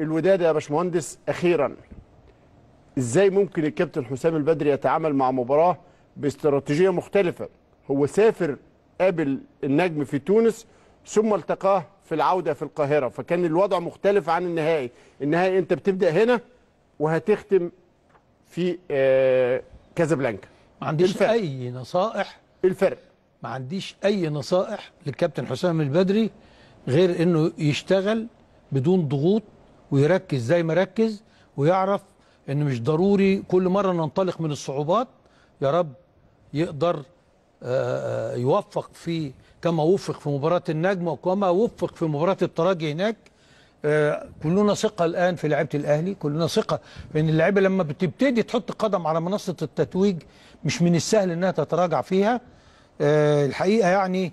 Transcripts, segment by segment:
الوداد يا باشمهندس اخيرا ازاي ممكن الكابتن حسام البدري يتعامل مع مباراه باستراتيجيه مختلفه هو سافر قابل النجم في تونس ثم التقاه في العوده في القاهره فكان الوضع مختلف عن النهائي النهائي انت بتبدا هنا وهتختم في آه، كازابلانكا ما عنديش الفرق. اي نصائح الفرق ما عنديش اي نصائح للكابتن حسام البدري غير انه يشتغل بدون ضغوط ويركز زي ما ركز ويعرف ان مش ضروري كل مرة ننطلق من الصعوبات يا رب يقدر آه، آه، يوفق في كما وفق في مباراة النجم وكما وفق في مباراة الترجي هناك آه، كلنا ثقة الآن في لعيبة الأهلي كلنا ثقة في أن اللعيبة لما بتبتدي تحط قدم على منصة التتويج مش من السهل أنها تتراجع فيها الحقيقة يعني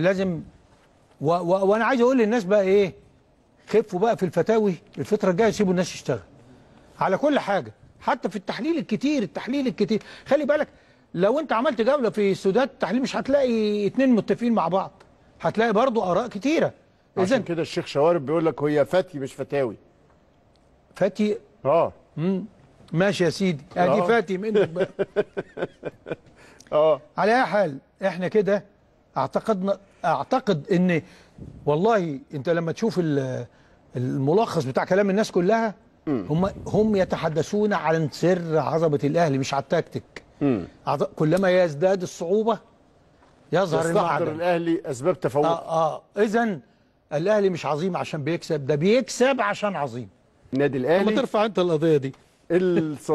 لازم وأنا عايز أقول للناس بقى إيه خفوا بقى في الفتاوي الفترة الجاية سيبوا الناس تشتغل على كل حاجة حتى في التحليل الكتير التحليل الكتير خلي بالك لو انت عملت جولة في السودان التحليل مش هتلاقي اتنين متفقين مع بعض هتلاقي برضو آراء كتيرة عشان كده الشيخ شوارب بيقول لك هي فتي مش فتاوي فتي اه امم ماشي يا سيدي ادي آه، آه. فاتي منك بقى اه على اي حال احنا كده اعتقد اعتقد ان والله انت لما تشوف الملخص بتاع كلام الناس كلها هم هم يتحدثون عن سر عظمه الاهلي مش على التكتيك كلما يزداد الصعوبه يظهر المعدن الاهلي اسباب تفوق اه اه اذا الاهلي مش عظيم عشان بيكسب ده بيكسب عشان عظيم النادي الاهلي ما ترفع انت القضيه دي